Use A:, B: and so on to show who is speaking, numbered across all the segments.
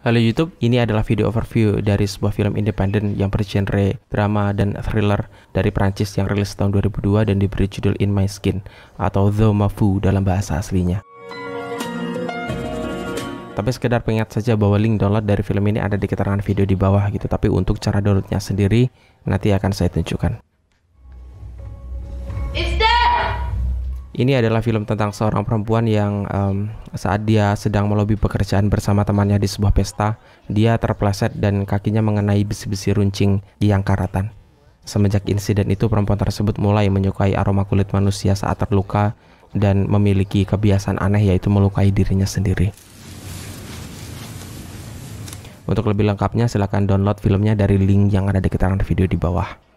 A: Halo YouTube, ini adalah video overview dari sebuah film independen yang bergenre drama dan thriller dari Prancis yang rilis tahun 2002 dan diberi judul In My Skin atau The Mafu dalam bahasa aslinya. Tapi sekedar pengingat saja bahwa link download dari film ini ada di keterangan video di bawah gitu. Tapi untuk cara downloadnya sendiri nanti akan saya tunjukkan. Ini adalah film tentang seorang perempuan yang um, saat dia sedang melobi pekerjaan bersama temannya di sebuah pesta, dia terpleset dan kakinya mengenai besi-besi runcing yang karatan. Semenjak insiden itu, perempuan tersebut mulai menyukai aroma kulit manusia saat terluka dan memiliki kebiasaan aneh yaitu melukai dirinya sendiri. Untuk lebih lengkapnya, silakan download filmnya dari link yang ada di keterangan video di bawah.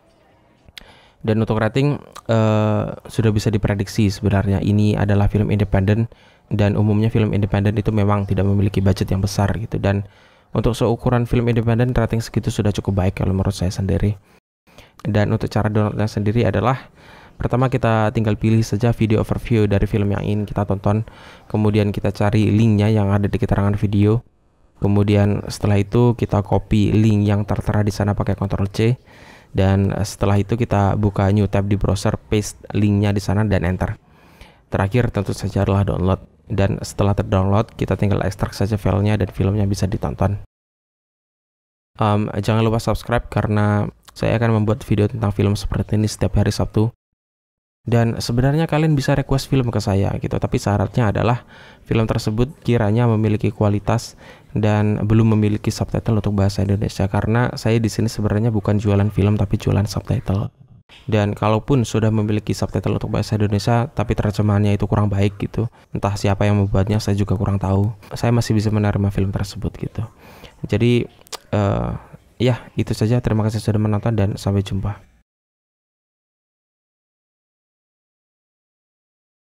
A: Dan untuk rating uh, sudah bisa diprediksi sebenarnya ini adalah film independen dan umumnya film independen itu memang tidak memiliki budget yang besar gitu dan untuk seukuran film independen rating segitu sudah cukup baik kalau menurut saya sendiri. Dan untuk cara downloadnya sendiri adalah pertama kita tinggal pilih saja video overview dari film yang ingin kita tonton, kemudian kita cari linknya yang ada di keterangan video. Kemudian setelah itu kita copy link yang tertera di sana pakai Ctrl C dan eh, setelah itu kita buka new tab di browser paste linknya di sana dan enter terakhir tentu saja adalah download dan setelah terdownload kita tinggal ekstrak saja filenya dan filmnya bisa ditonton um, jangan lupa subscribe karena saya akan membuat video tentang film seperti ini setiap hari Sabtu dan sebenarnya kalian bisa request film ke saya gitu tapi syaratnya adalah film tersebut kiranya memiliki kualitas dan belum memiliki subtitle untuk bahasa Indonesia karena saya di sini sebenarnya bukan jualan film tapi jualan subtitle. Dan kalaupun sudah memiliki subtitle untuk bahasa Indonesia tapi terjemahannya itu kurang baik gitu. Entah siapa yang membuatnya saya juga kurang tahu. Saya masih bisa menerima film tersebut gitu. Jadi uh, ya itu saja terima kasih sudah menonton dan sampai jumpa.